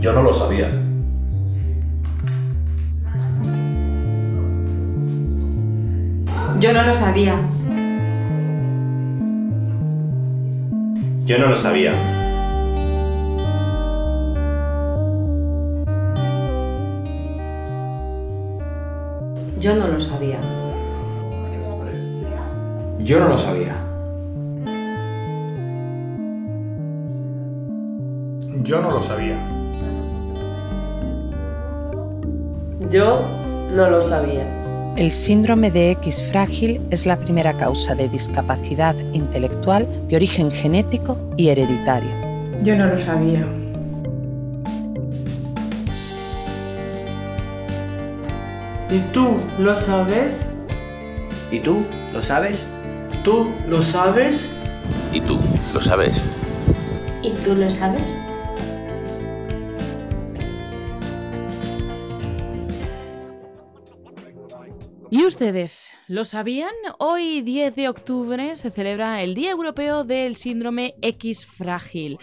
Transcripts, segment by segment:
Yo no lo sabía. Yo no lo sabía. Yo no lo sabía. Yo no lo sabía. Yo no lo sabía. Yo no lo sabía. Yo no lo sabía. El síndrome de X frágil es la primera causa de discapacidad intelectual de origen genético y hereditario. Yo no lo sabía. ¿Y tú lo sabes? ¿Y tú lo sabes? ¿Tú lo sabes? ¿Y tú lo sabes? ¿Y tú lo sabes? ¿Y ustedes lo sabían? Hoy 10 de octubre se celebra el Día Europeo del Síndrome X Frágil.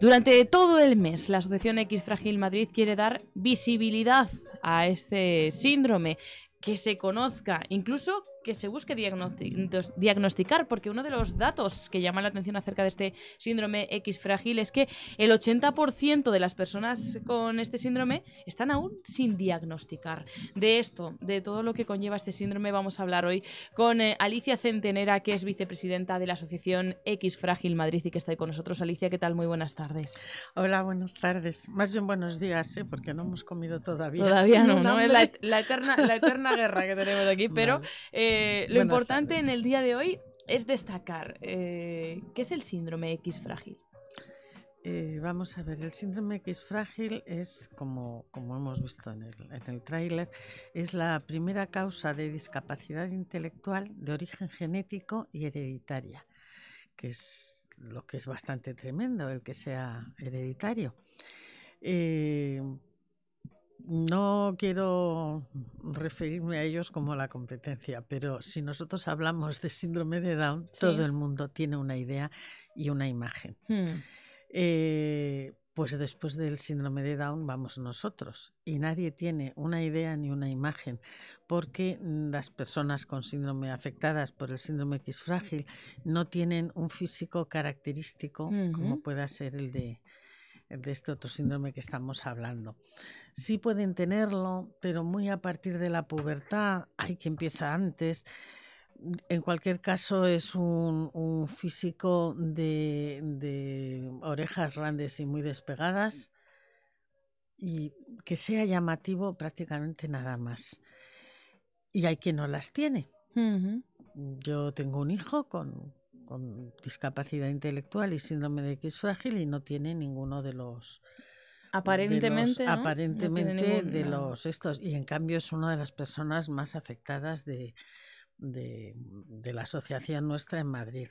Durante todo el mes, la Asociación X Frágil Madrid quiere dar visibilidad a este síndrome, que se conozca, incluso que se busque diagnosticar, porque uno de los datos que llama la atención acerca de este síndrome X frágil es que el 80% de las personas con este síndrome están aún sin diagnosticar. De esto, de todo lo que conlleva este síndrome, vamos a hablar hoy con eh, Alicia Centenera, que es vicepresidenta de la Asociación X Frágil Madrid y que está ahí con nosotros. Alicia, ¿qué tal? Muy buenas tardes. Hola, buenas tardes. Más bien buenos días, ¿eh? porque no hemos comido todavía. Todavía no, no, es la, eterna, la eterna guerra que tenemos aquí, pero... Eh, eh, lo importante en el día de hoy es destacar eh, qué es el síndrome X frágil. Eh, vamos a ver, el síndrome X frágil es, como, hemos visto en el, en tráiler, es la primera causa de discapacidad intelectual de origen genético y hereditaria, que es lo que es bastante tremendo el que sea hereditario no quiero referirme a ellos como la competencia, pero si nosotros hablamos de síndrome de Down, todo el mundo tiene una idea y una imagen. Hmm. Eh, pues después del síndrome de Down vamos nosotros y nadie tiene una idea ni una imagen, porque las personas con síndrome afectadas por el síndrome X frágil no tienen un físico característico como pueda ser el de de este otro síndrome que estamos hablando. Sí pueden tenerlo, pero muy a partir de la pubertad, hay que empieza antes. En cualquier caso, es un, físico de, orejas grandes y muy despegadas y que sea llamativo prácticamente nada más. Y hay quien no las tiene. Yo tengo un hijo con con discapacidad intelectual y síndrome de X frágil y no tiene ninguno de los aparentemente aparentemente de los estos y en cambio es una de las personas más afectadas de, la asociación nuestra en Madrid.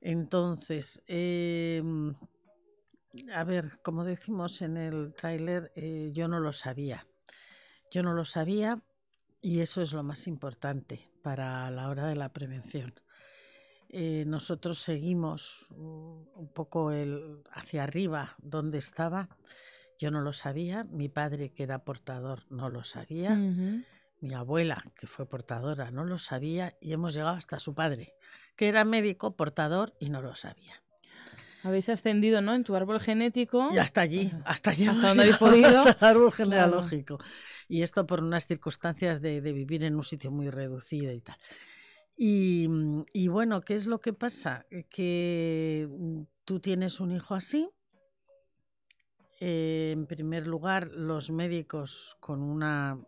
Entonces, eh, a ver, como decimos en el tráiler, eh, yo no lo sabía. Yo no lo sabía y eso es lo más importante para la hora de la prevención. Eh, nosotros seguimos un poco el, hacia arriba donde estaba. Yo no lo sabía, mi padre que era portador no lo sabía, mi abuela que fue portadora no lo sabía y hemos llegado hasta su padre que era médico portador y no lo sabía. Habéis ascendido, ¿no? En tu árbol genético. Y hasta allí, hasta allí. Hasta podido. árbol genealógico. Y esto por unas circunstancias de, de vivir en un sitio muy reducido y tal. Mm, y, bueno, ¿qué es lo que pasa? Eh, que mm, tú tienes un hijo así, eh, en primer lugar, los médicos con una,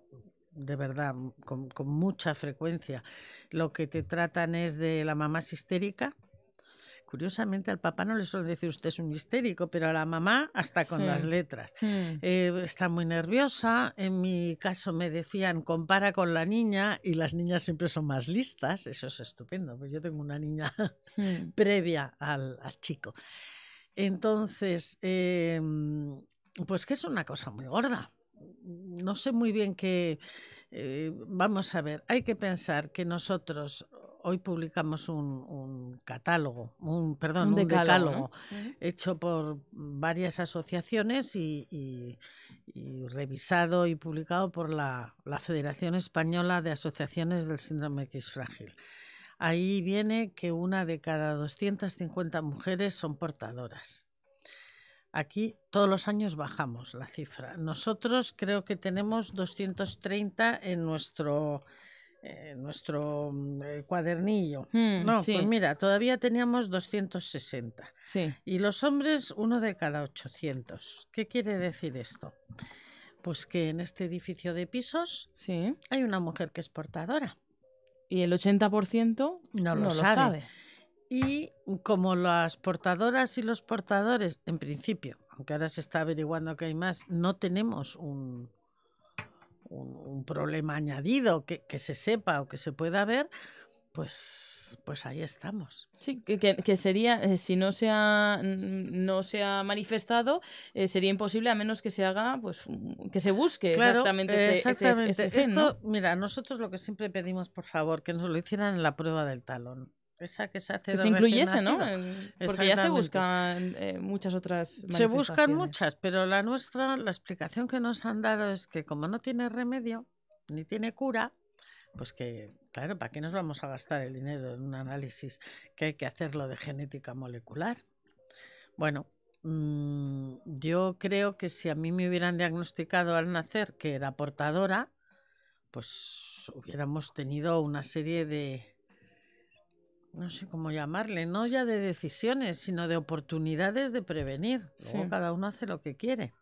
de verdad, mm, con, mucha frecuencia, lo que te tratan es de la mamá histérica, Curiosamente al papá no le suele decir usted es un histérico, pero a la mamá hasta con las letras. Eh, está muy nerviosa. En mi caso me decían compara con la niña y las niñas siempre son más listas. Eso es estupendo, porque yo tengo una niña previa al, chico. Entonces, em, pues que es una cosa muy gorda. No sé muy bien qué... Eh, vamos a ver, hay que pensar que nosotros hoy publicamos un, catálogo, un, perdón, un, decálogo, hecho por varias asociaciones y, revisado y publicado por la, la, Federación Española de Asociaciones del Síndrome X Frágil. Ahí viene que una de cada 250 mujeres son portadoras. Aquí todos los años bajamos la cifra. Nosotros creo que tenemos 230 en nuestro eh, nuestro mm, eh, cuadernillo. Mm, no, pues mira, todavía teníamos 260. Sí. Y los hombres, uno de cada 800. ¿Qué quiere decir esto? Pues que en este edificio de pisos sí. hay una mujer que es portadora. Y el 80% no, lo, sabe. Y como las portadoras y los portadores, en principio, aunque ahora se está averiguando que hay más, no tenemos un, un, problema añadido que, se sepa o que se pueda ver, pues, pues ahí estamos. Sí, que, sería, eh, si no se ha, no manifestado, eh, sería imposible a menos que se haga, pues que se busque exactamente, Ese, Esto, mira, nosotros lo que siempre pedimos, por favor, que nos lo hicieran en la prueba del talón que se hace incluyese, ¿no? Porque ya se buscan eh, muchas otras. Se buscan muchas, pero la nuestra, la explicación que nos han dado es que como no tiene remedio ni tiene cura, pues que, claro, ¿para qué nos vamos a gastar el dinero en un análisis que hay que hacerlo de genética molecular? Bueno, mm, yo creo que si a mí me hubieran diagnosticado al nacer que era portadora, pues hubiéramos tenido una serie de no sé cómo llamarle, no ya de decisiones, sino de oportunidades de prevenir. cada uno hace lo que quiere.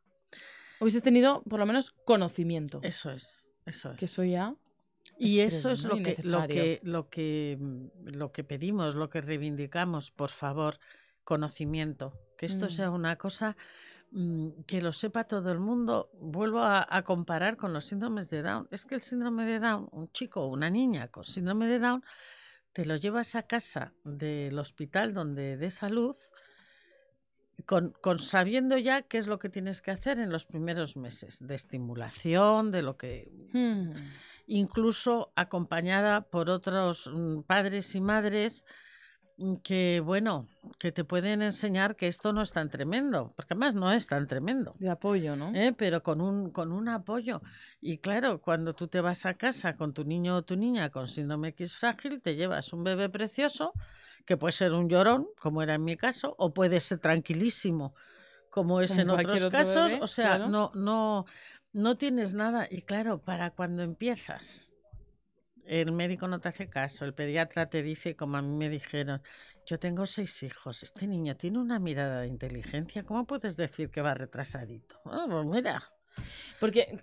Hubiese tenido por lo menos conocimiento. Eso es, eso es. Que eso ya. Y eso es lo que, lo que, lo, mm, que, lo, que, pedimos, lo que reivindicamos, por favor, conocimiento. Que esto mm. sea una cosa mm, que lo sepa todo el mundo. Vuelvo a, a comparar con los síndromes de Down. Es que el síndrome de Down, un chico o una niña con síndrome de Down, te lo llevas a casa del hospital donde de salud con, sabiendo ya qué es lo que tienes que hacer en los primeros meses de estimulación, de lo que... Hmm. Incluso acompañada por otros mm, padres y madres Mm, que bueno, que te pueden enseñar que esto no es tan tremendo, porque además no es tan tremendo. De apoyo, ¿no? ¿eh? Pero con un, con un apoyo. Y claro, cuando tú te vas a casa con tu niño o tu niña con síndrome X frágil, te llevas un bebé precioso, que puede ser un llorón, como era en mi caso, o puede ser tranquilísimo, como es en otros casos. o sea, no, no, no tienes nada. Y claro, para cuando empiezas el médico no te hace caso, el pediatra te dice, como a mí me dijeron, yo tengo seis hijos, este niño tiene una mirada de inteligencia, ¿cómo puedes decir que va retrasadito? Ah, pues mira. Porque,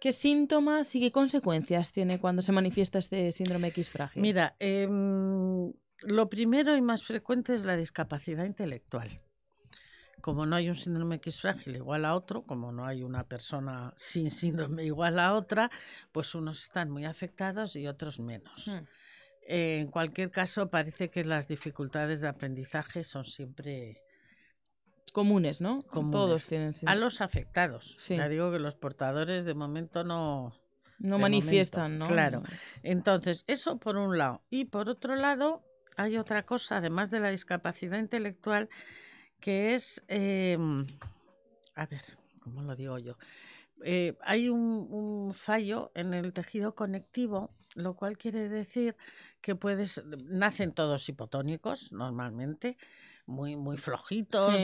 ¿qué, síntomas y qué consecuencias tiene cuando se manifiesta este síndrome X frágil? Mira, em, lo primero y más frecuente es la discapacidad intelectual como no hay un síndrome X frágil igual a otro, como no hay una persona sin síndrome igual a otra, pues unos están muy afectados y otros menos. Hmm. Eh, en cualquier caso, parece que las dificultades de aprendizaje son siempre comunes, ¿no? con Todos tienen síndrome. A los afectados. Ya digo que los portadores de momento no, no manifiestan, ¿no? Claro. Entonces, eso por un lado. Y por otro lado, hay otra cosa, además de la discapacidad intelectual, que es, em, a ver, ¿cómo lo digo yo? Eh, hay un, fallo en el tejido conectivo, lo cual quiere decir que puedes, nacen todos hipotónicos normalmente, muy, muy flojitos,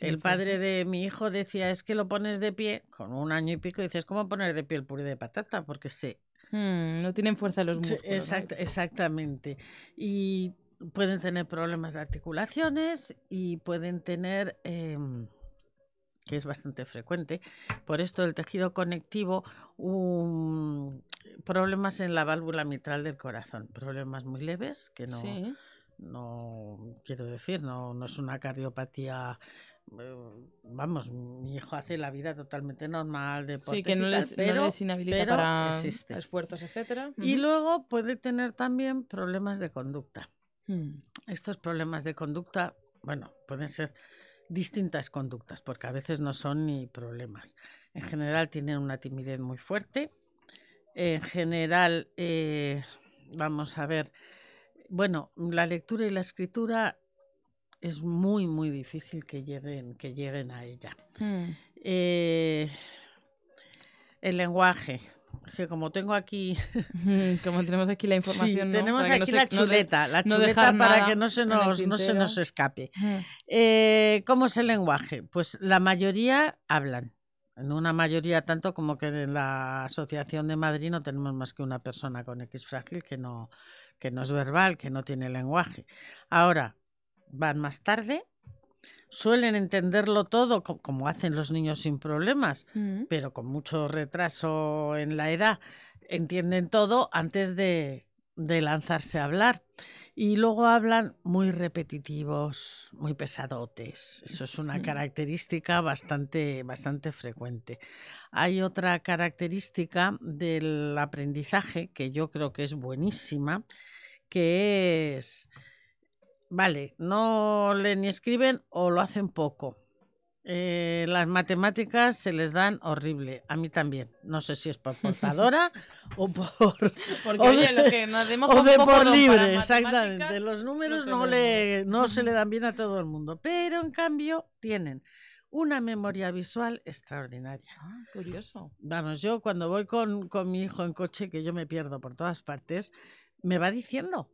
el padre de mi hijo decía, es que lo pones de pie, con un año y pico, y dices, ¿cómo poner de pie el puré de patata? Porque sí hmm, no tienen fuerza los músculos. Exactamente. Y pueden tener problemas de articulaciones y pueden tener, em, que es bastante frecuente, por esto el tejido conectivo, problemas en la válvula mitral del corazón, problemas muy leves que no, no quiero decir, no, es una cardiopatía em, vamos, mi hijo hace la vida totalmente normal, deportes sí, que no pero, esfuerzos, etcétera. Y luego puede tener también problemas de conducta. Hmm. Estos problemas de conducta, bueno, pueden ser distintas conductas, porque a veces no son ni problemas. En general tienen una timidez muy fuerte. En general, eh, vamos a ver, bueno, la lectura y la escritura es muy, muy difícil que lleguen, que lleguen a ella. Hmm. Eh, el lenguaje, como tengo aquí... como tenemos aquí la información, tenemos aquí la, chuleta, la chuleta, para que no se nos, no escape. Ah. Eh, ¿Cómo es el lenguaje? Pues la mayoría hablan. En una mayoría tanto como que en la Asociación de Madrid no tenemos más que una persona con X frágil que no, que no es verbal, que no tiene lenguaje. Ahora, van más tarde, suelen entenderlo todo, como hacen los niños sin problemas, mm. pero con mucho retraso en la edad, entienden todo antes de, de lanzarse a hablar. Y luego hablan muy repetitivos, muy pesadotes. Eso es una característica bastante, bastante frecuente. Hay otra característica del aprendizaje que yo creo que es buenísima, que es vale, no le ni escriben o lo hacen poco. Eh, las matemáticas se les dan horrible, a mí también. No sé si es por portadora o por. o lo que nos o de por libre, exactamente. Los números no, le, no se le dan bien a todo el mundo, pero en cambio tienen una memoria visual extraordinaria. Ah, curioso. Vamos, yo cuando voy con, con mi hijo en coche, que yo me pierdo por todas partes, me va diciendo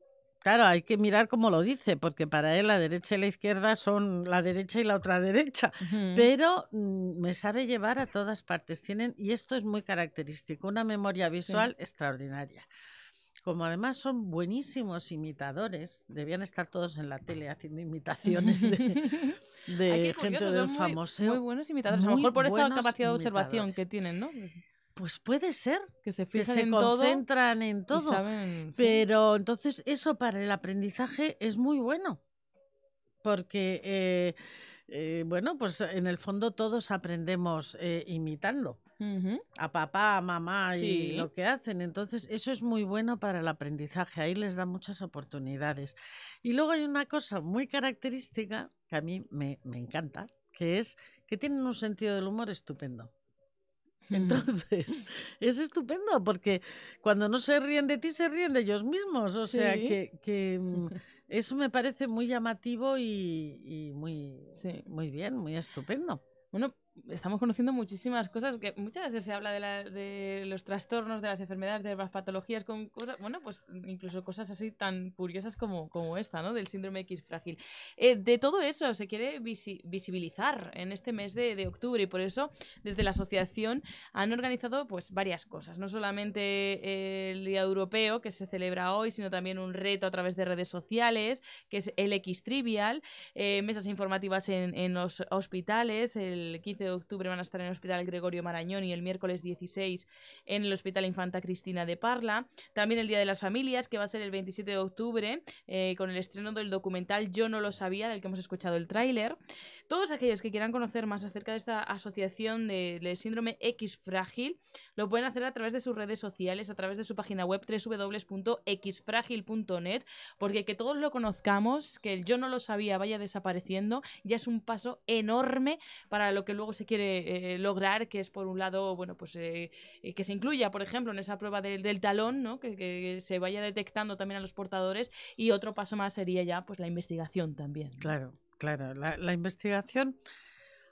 Claro, hay que mirar cómo lo dice, porque para él la derecha y la izquierda son la derecha y la otra derecha, pero mm, me sabe llevar a todas partes. Tienen, y esto es muy característico, una memoria visual extraordinaria. Como además son buenísimos imitadores, debían estar todos en la tele haciendo imitaciones de, gente del famoso. Muy buenos imitadores, a lo mejor por esa capacidad de observación que tienen, ¿no? Pues puede ser que se, en concentran en todo. pero entonces eso para el aprendizaje es muy bueno. Porque, eh, eh, bueno, pues en el fondo todos aprendemos eh, imitando a papá, a mamá y lo que hacen. Entonces eso es muy bueno para el aprendizaje. Ahí les da muchas oportunidades. Y luego hay una cosa muy característica que a mí me, me encanta, que es que tienen un sentido del humor estupendo. Entonces, es estupendo porque cuando no se ríen de ti, se ríen de ellos mismos. O sea, que, que, mm, eso me parece muy llamativo y, muy, muy bien, muy estupendo. Bueno, estamos conociendo muchísimas cosas que muchas veces se habla de, los trastornos, de las enfermedades, de las patologías con cosas, bueno, pues incluso cosas así tan curiosas como, como esta, ¿no? Del síndrome X frágil. Eh, de todo eso se quiere visibilizar en este mes de, octubre y por eso desde la asociación han organizado pues varias cosas, no solamente eh, el Día Europeo que se celebra hoy, sino también un reto a través de redes sociales que es el X Trivial, eh, mesas informativas en, en los hospitales el 15 de octubre van a estar en el Hospital Gregorio Marañón y el miércoles 16 en el Hospital Infanta Cristina de Parla. También el Día de las Familias, que va a ser el 27 de octubre, eh, con el estreno del documental Yo no lo sabía, del que hemos escuchado el tráiler. Todos aquellos que quieran conocer más acerca de esta asociación del síndrome X frágil lo pueden hacer a través de sus redes sociales, a través de su página web www.xfrágil.net, porque que todos lo conozcamos, que el yo no lo sabía vaya desapareciendo, ya es un paso enorme para lo que luego se quiere eh, lograr, que es por un lado, bueno, pues eh, eh, que se incluya, por ejemplo, en esa prueba del, talón, ¿no? Que, se vaya detectando también a los portadores y otro paso más sería ya pues la investigación también. Claro. Claro, la, investigación...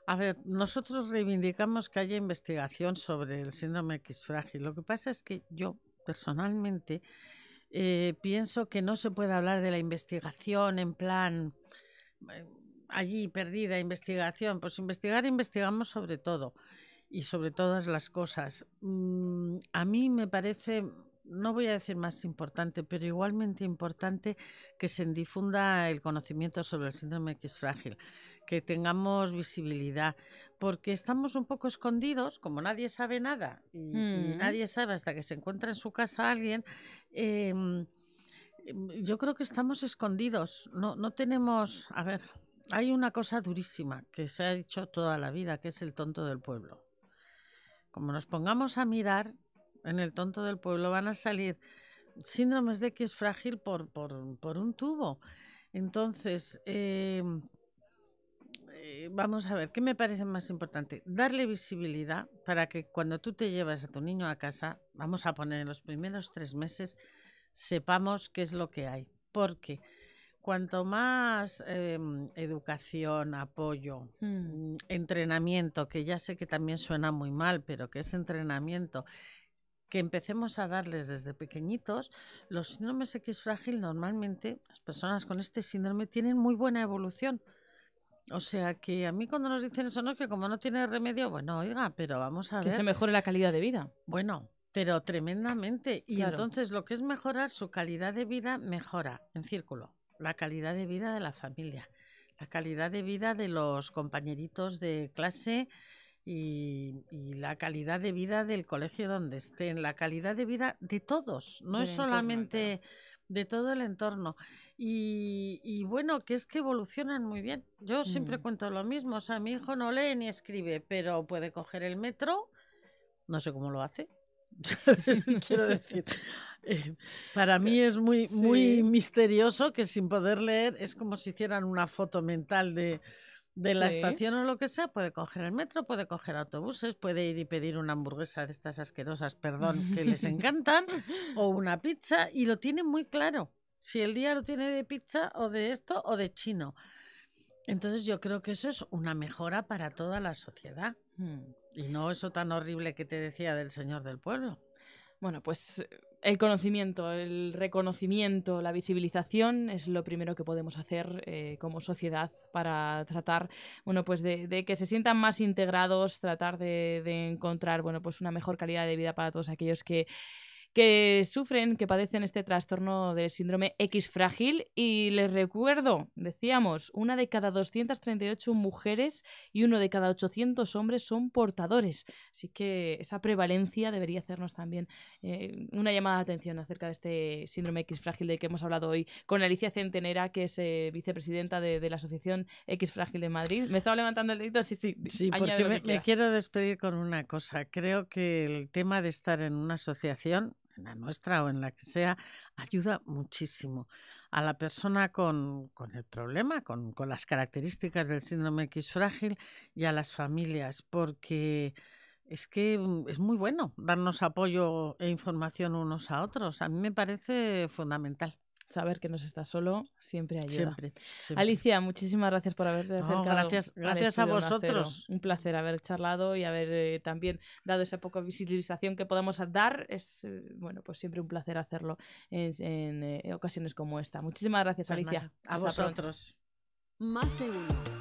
A ver, nosotros reivindicamos que haya investigación sobre el síndrome X frágil. Lo que pasa es que yo personalmente eh, pienso que no se puede hablar de la investigación en plan eh, allí perdida, investigación. Pues investigar, investigamos sobre todo y sobre todas las cosas. Mm, a mí me parece no voy a decir más importante, pero igualmente importante que se difunda el conocimiento sobre el síndrome X frágil, que tengamos visibilidad, porque estamos un poco escondidos, como nadie sabe nada y, mm. nadie sabe hasta que se encuentra en su casa alguien. Em, em, yo creo que estamos escondidos, no, tenemos, a ver, hay una cosa durísima que se ha dicho toda la vida, que es el tonto del pueblo. Como nos pongamos a mirar, en el tonto del pueblo, van a salir síndromes de X frágil por, un tubo. Entonces, eh, eh, vamos a ver, ¿qué me parece más importante? Darle visibilidad para que cuando tú te llevas a tu niño a casa, vamos a poner en los primeros tres meses, sepamos qué es lo que hay. Porque cuanto más em, educación, apoyo, hmm. mm, entrenamiento, que ya sé que también suena muy mal, pero que es entrenamiento, que empecemos a darles desde pequeñitos, los síndromes X frágil normalmente, las personas con este síndrome tienen muy buena evolución. O sea que a mí cuando nos dicen eso, no, que como no tiene remedio, bueno, oiga, pero vamos a que ver. Que se mejore la calidad de vida. Bueno, pero tremendamente. Y entonces lo que es mejorar su calidad de vida, mejora en círculo. La calidad de vida de la familia, la calidad de vida de los compañeritos de clase, y, la calidad de vida del colegio donde estén, la calidad de vida de todos, no es solamente de todo el entorno. Y, bueno, que es que evolucionan muy bien. Yo siempre mm. cuento lo mismo, o sea, mi hijo no lee ni escribe, pero puede coger el metro, no sé cómo lo hace. Quiero decir, eh, para mí es muy, muy misterioso que sin poder leer es como si hicieran una foto mental de, de la estación o lo que sea, puede coger el metro, puede coger autobuses, puede ir y pedir una hamburguesa de estas asquerosas, perdón, que les encantan, o una pizza, y lo tiene muy claro. Si el día lo tiene de pizza o de esto o de chino. Entonces yo creo que eso es una mejora para toda la sociedad. Hmm. Y no eso tan horrible que te decía del señor del pueblo. Bueno, pues el conocimiento, el reconocimiento, la visibilización es lo primero que podemos hacer eh, como sociedad para tratar, bueno, pues de, que se sientan más integrados, tratar de, de encontrar, bueno, pues una mejor calidad de vida para todos aquellos que que sufren, que padecen este trastorno del síndrome X frágil. Y les recuerdo, decíamos, una de cada 238 mujeres y uno de cada 800 hombres son portadores. Así que esa prevalencia debería hacernos también eh, una llamada de atención acerca de este síndrome X frágil del que hemos hablado hoy con Alicia Centenera, que es eh, vicepresidenta de, la Asociación X Frágil de Madrid. Me estaba levantando el dedito, sí, sí. porque me quiero despedir con una cosa. Creo que el tema de estar en una asociación en la nuestra o en la que sea, ayuda muchísimo a la persona con, el problema, con, con, las características del síndrome X frágil y a las familias, porque es que mm, es muy bueno darnos apoyo e información unos a otros. A mí me parece fundamental saber que nos está solo siempre ayuda. Alicia, muchísimas gracias por haberte acercado. gracias, gracias a vosotros. Un placer haber charlado y haber eh, también dado esa poca visibilización que podamos dar. Es eh, bueno, pues siempre un placer hacerlo en, eh, ocasiones como esta. Muchísimas gracias, Alicia. a vosotros. Más de uno.